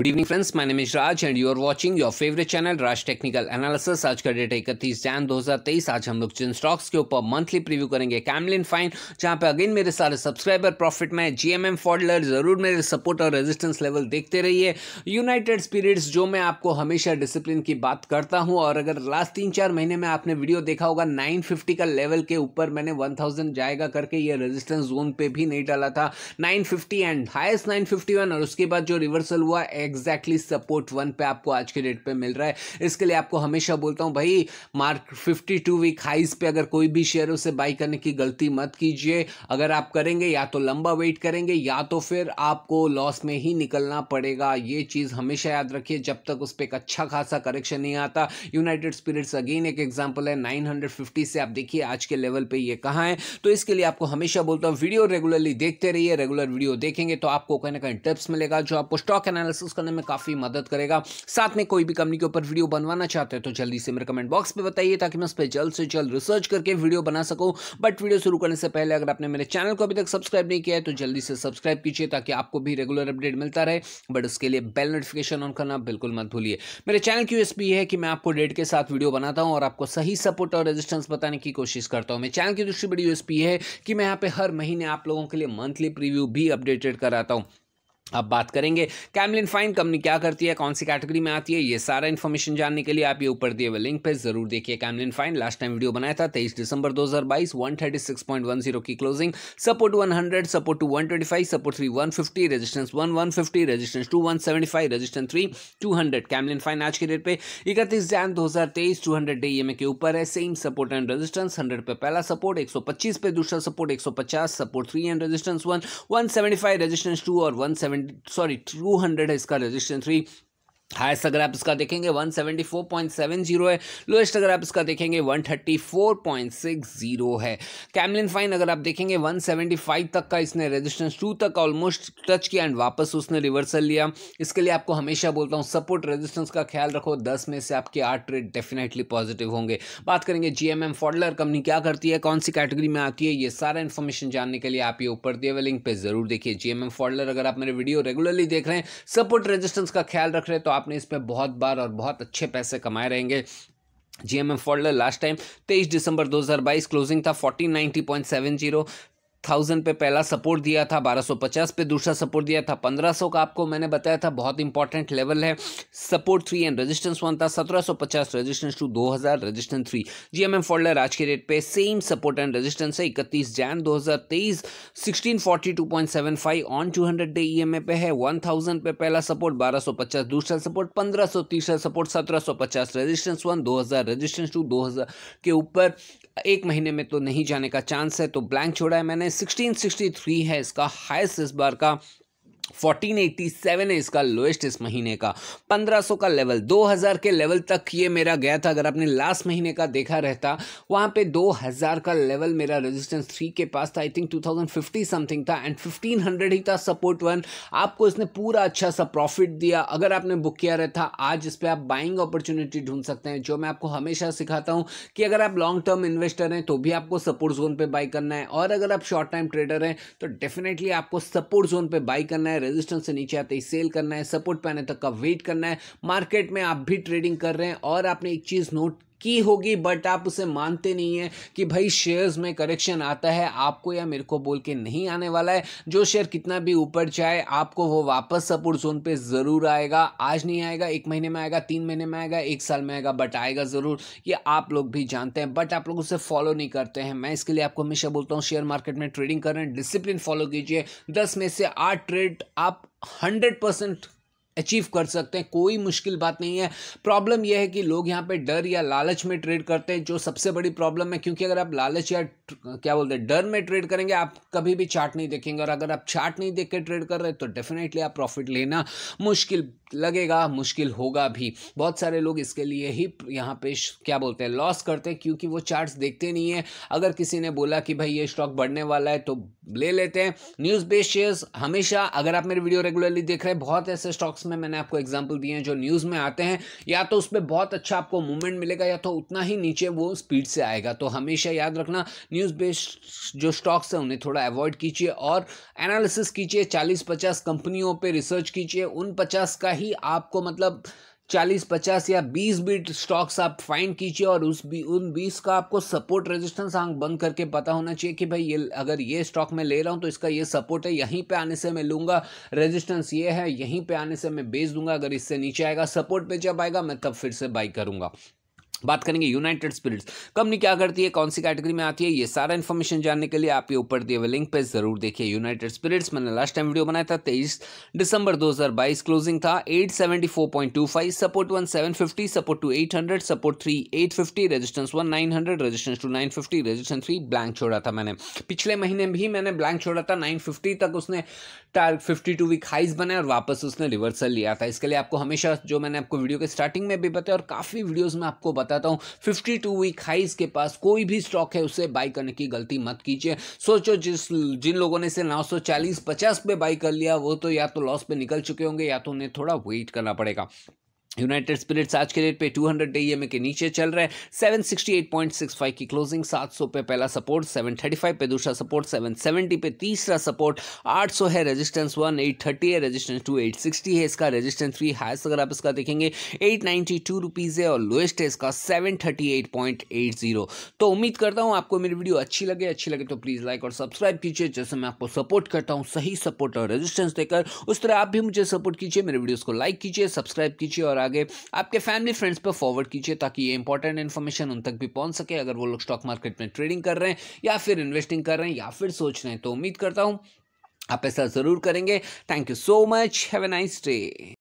good evening friends my name is Raj and you are watching your favourite channel Raj technical analysis आज का date इकतीस जैन 2023 आज हम लोग जिन स्टॉक्स के ऊपर मंथली प्रीव्यू करेंगे कैमलिन फाइन जहां पे अगेन मेरे सारे सब्सक्राइबर प्रॉफिट में जीएमएम फॉडलर जरूर मेरे सपोर्ट और रेजिस्टेंस लेवल देखते रहिए यूनाइटेड स्पिरिट्स जो मैं आपको हमेशा डिसिप्लिन की बात करता हूँ और अगर लास्ट तीन चार महीने में आपने वीडियो देखा होगा नाइन का लेवल के ऊपर मैंने वन जाएगा करके ये रेजिस्टेंस जोन पे भी नहीं डाला था नाइन एंड हाइस्ट नाइन और उसके बाद जो रिवर्सल हुआ एग्जैक्टली सपोर्ट वन पे आपको आज के डेट पे मिल रहा है इसके लिए आपको हमेशा बोलता हूँ भाई mark fifty two week highs पे अगर कोई भी शेयर उसे बाई करने की गलती मत कीजिए अगर आप करेंगे या तो लंबा वेट करेंगे या तो फिर आपको लॉस में ही निकलना पड़ेगा ये चीज़ हमेशा याद रखिए जब तक उस पर एक अच्छा खासा करेक्शन नहीं आता यूनाइटेड स्पिरिट्स अगेन एक एग्जाम्पल है नाइन से आप देखिए आज के लेवल पर ये कहाँ है तो इसके लिए आपको हमेशा बोलता हूँ वीडियो रेगुलरली देखते रहिए रेगुलर वीडियो देखेंगे तो आपको कहीं ना कहीं टिप्स मिलेगा जो आपको स्टॉक एनालिसिस करने में काफ़ी मदद करेगा साथ में कोई भी कंपनी के ऊपर वीडियो बनवाना चाहते हैं तो जल्दी से मेरे कमेंट बॉक्स में बताइए ताकि मैं उस पर जल्द से जल्द रिसर्च करके वीडियो बना सकूँ बट वीडियो शुरू करने से पहले अगर आपने मेरे चैनल को अभी तक सब्सक्राइब नहीं किया है तो जल्दी से सब्सक्राइब कीजिए ताकि आपको भी रेगुलर अपडेट मिलता रहे बट उसके लिए बेल नोटिफिकेशन ऑन करना बिल्कुल मत भूलिए मेरे चैनल की यूएसपी है कि मैं आपको डेट के साथ वीडियो बनाता हूँ और आपको सही सपोर्ट और रेजिस्टेंस बताने की कोशिश करता हूँ मेरे चैनल की दूसरी बड़ी यूएसपी है कि मैं यहाँ पे हर महीने आप लोगों के लिए मंथली प्रीव्यू भी अपडेटेड कराता हूँ अब बात करेंगे कैमलिन फाइन कंपनी क्या करती है कौन सी कैटेगरी में आती है ये सारा इन्फॉर्मेशन जानने के लिए आप ये ऊपर दिए हुए लिंक पे जरूर देखिए Camlin Fine last time video बनाया था 23 दिसंबर 2022 136.10 की closing support 100 support two 125 support three 150 resistance two one resistance five 175 resistance two hundred Camlin Fine आज के डेट पे इकतीस जैन दो हज़ार तेईस टू हंड्रेड डे एम के ऊपर है same support and resistance hundred पे पहला सपोर्ट एक सौ पच्चीस पे दूसरा सपोर्ट एक सौ पचास support three and resistance one one seventy five resistance two और one seventy seven sorry two hundred है इसका रजिस्टेंस थ्री हाईस्ट अगर आप इसका देखेंगे 174.70 है लोएस्ट अगर आप इसका देखेंगे 134.60 है कैमलिन फाइन अगर आप देखेंगे 175 तक का इसने रेजिस्टेंस टू तक ऑलमोस्ट टच किया एंड वापस उसने रिवर्सल लिया इसके लिए आपको हमेशा बोलता हूँ सपोर्ट रेजिस्टेंस का ख्याल रखो 10 में से आपके आठ ट्रेड डेफिनेटली पॉजिटिव होंगे बात करेंगे जी एम कंपनी क्या करती है कौन सी कैटेगरी में आती है ये सारा इन्फॉर्मेशन जानने के लिए आप ये ऊपर दिए हुए लिंक पर जरूर देखिए जी एम अगर आप मेरे वीडियो रेगुलरली देख रहे हैं सपोर्ट रेजिस्टेंस का ख्याल रख रहे हैं तो आपने इस पर बहुत बार और बहुत अच्छे पैसे कमाए रहेंगे G M M Pfaudler last time तेईस दिसंबर 2022 क्लोजिंग था 1490.70 थाउजेंड पे पहला सपोर्ट दिया था बारह सौ पचास पे दूसरा सपोर्ट दिया था पंद्रह सौ का आपको मैंने बताया था बहुत इंपॉर्टेंट लेवल है support three and resistance one था सत्रह सौ पचास रजिस्टेंस टू हजार रजिस्टेंस थ्री एम फोल्डर आज के रेट पे सेम सपोर्ट एंड रजिस्टेंस है इकतीस जैन seven five on two hundred day E M A पे है थाउजेंड पे पहला सपोर्ट बारह पचास दूसरा सपोर्ट पंद्रह सौ तीसरा सपोर्ट सत्रह सौ पचास रजिस्टेंस वन दो हजार रजिस्टेंस टू दो हजार के ऊपर एक महीने में तो नहीं जाने का चांस है तो ब्लैंक छोड़ा है मैंने 1663 है इसका हाइस्ट इस बार का 1487 है इसका लोएस्ट इस महीने का 1500 का लेवल 2000 के लेवल तक ये मेरा गया था अगर आपने लास्ट महीने का देखा रहता वहाँ पे 2000 का लेवल मेरा रेजिस्टेंस थ्री के पास था आई थिंक 2050 समथिंग था एंड 1500 ही था सपोर्ट वन आपको इसने पूरा अच्छा सा प्रॉफिट दिया अगर आपने बुक किया रहता आज इस पर आप बाइंग अपॉर्चुनिटी ढूंढ सकते हैं जो मैं आपको हमेशा सिखाता हूँ कि अगर आप लॉन्ग टर्म इन्वेस्टर हैं तो भी आपको सपोर्ट जोन पर बाई करना है और अगर आप शॉर्ट टाइम ट्रेडर हैं तो डेफिनेटली आपको सपोर्ट जोन पर बाई करना है है रेजिस्टेंस से नीचे आते ही सेल करना है सपोर्ट आने तक का वेट करना है मार्केट में आप भी ट्रेडिंग कर रहे हैं और आपने एक चीज़ नोट की होगी बट आप उसे मानते नहीं है कि भाई शेयर्स में करेक्शन आता है आपको या मेरे को बोल के नहीं आने वाला है जो शेयर कितना भी ऊपर जाए आपको वो वापस सपोर्ट जोन पे ज़रूर आएगा आज नहीं आएगा एक महीने में आएगा तीन महीने में आएगा एक साल में आएगा बट आएगा ज़रूर ये आप लोग भी जानते हैं बट आप लोग उसे फॉलो नहीं करते हैं मैं इसके लिए आपको हमेशा बोलता हूँ शेयर मार्केट में ट्रेडिंग कर रहे हैं डिसिप्लिन फॉलो कीजिए दस में से आठ ट्रेड आप हंड्रेड परसेंट अचीव कर सकते हैं कोई मुश्किल बात नहीं है प्रॉब्लम यह है कि लोग यहाँ पे डर या लालच में ट्रेड करते हैं जो सबसे बड़ी प्रॉब्लम है क्योंकि अगर आप लालच या क्या बोलते हैं डर में ट्रेड करेंगे आप कभी भी चार्ट नहीं देखेंगे और अगर आप चार्ट नहीं देख के ट्रेड कर रहे तो डेफिनेटली आप प्रॉफिट लेना मुश्किल लगेगा मुश्किल होगा भी बहुत सारे लोग इसके लिए ही यहाँ पे क्या बोलते हैं लॉस करते हैं क्योंकि वो चार्ट देखते नहीं है अगर किसी ने बोला कि भाई ये स्टॉक बढ़ने वाला है तो ले लेते हैं न्यूज़ बेस्ड शेयर्स हमेशा अगर आप मेरे वीडियो रेगुलरली देख रहे हैं बहुत ऐसे स्टॉक्स में मैंने आपको एग्जांपल दिए हैं जो न्यूज़ में आते हैं या तो उस पर बहुत अच्छा आपको मूवमेंट मिलेगा या तो उतना ही नीचे वो स्पीड से आएगा तो हमेशा याद रखना न्यूज़ बेस्ड जो स्टॉक्स हैं उन्हें थोड़ा अवॉइड कीजिए और एनालिसिस कीजिए चालीस पचास कंपनियों पर रिसर्च कीजिए उन पचास का ही आपको मतलब चालीस पचास या बीस बीट स्टॉक्स आप फाइंड कीजिए और उस भी उन बीस का आपको सपोर्ट रेजिस्टेंस आंक बंद करके पता होना चाहिए कि भाई ये अगर ये स्टॉक मैं ले रहा हूँ तो इसका ये सपोर्ट है यहीं पे आने से मैं लूँगा रेजिस्टेंस ये है यहीं पे आने से मैं बेच दूंगा अगर इससे नीचे आएगा सपोर्ट पे जब आएगा मैं तब फिर से बाई करूँगा बात करेंगे यूनाइटेड स्पिरिट्स कंपनी क्या करती है कौन सी कैटेगरी में आती है ये सारा इन्फॉर्मेशन जानने के लिए आप ये ऊपर दिए हुए लिंक पे जरूर देखिए यूनाइटेड स्पिरिट्स मैंने लास्ट टाइम वीडियो बनाया था तेईस दिसंबर 2022 क्लोजिंग था 874.25 support one support two 800 support three eight fifty resistance one hundred resistance two fifty resistance three blank छोड़ा था मैंने पिछले महीने भी मैंने ब्लैंक छोड़ा था नाइन तक उसने फिफ्टी टू वीक हाइज बनाए और वापस उसने रिवर्सल लिया था इसके लिए आपको हमेशा जो मैंने आपको वीडियो के स्टार्टिंग में भी बताया और काफ़ी वीडियोज़ में आपको बताता हूँ फिफ्टी टू वीक हाइज के पास कोई भी स्टॉक है उसे बाई करने की गलती मत कीजिए सोचो जिस जिन लोगों ने इसे नौ सौ चालीस पचास पे बाई कर लिया वो तो या तो लॉस पे निकल चुके होंगे या तो उन्हें थोड़ा वेट करना पड़ेगा यूनाइटेड स्पिरिट्स आज के रेट पे 200 डे ईएमए के नीचे चल रहे हैं 768.65 की क्लोजिंग 700 पे पहला सपोर्ट 735 पे दूसरा सपोर्ट 770 पे तीसरा सपोर्ट 800 है रेजिस्टेंस एट 830 है रेजिस्टेंस एट 860 है इसका रेजिस्टेंस थ्री हाइस्ट अगर आप इसका देखेंगे एट नाइन्टी है और लोएस्ट है इसका 738.80 तो उम्मीद करता हूँ आपको मेरी वीडियो अच्छी लगे अच्छी लगे तो प्लीज़ लाइक और सब्सक्राइब कीजिए जैसे मैं आपको सपोर्ट करता हूँ सही सपोर्ट और रेजिस्टेंस देकर उस तरह आप भी मुझे सपोर्ट कीजिए मेरे वीडियोज़ को लाइक कीजिए सब्सक्राइब कीजिए और आगे आपके फैमिली फ्रेंड्स पर फॉरवर्ड कीजिए ताकि ये इंपॉर्टेंट इन्फॉर्मेशन उन तक भी पहुंच सके अगर वो लोग स्टॉक मार्केट में ट्रेडिंग कर रहे हैं या फिर इन्वेस्टिंग कर रहे हैं या फिर सोच रहे हैं तो उम्मीद करता हूँ आप ऐसा ज़रूर करेंगे thank you so much have a nice day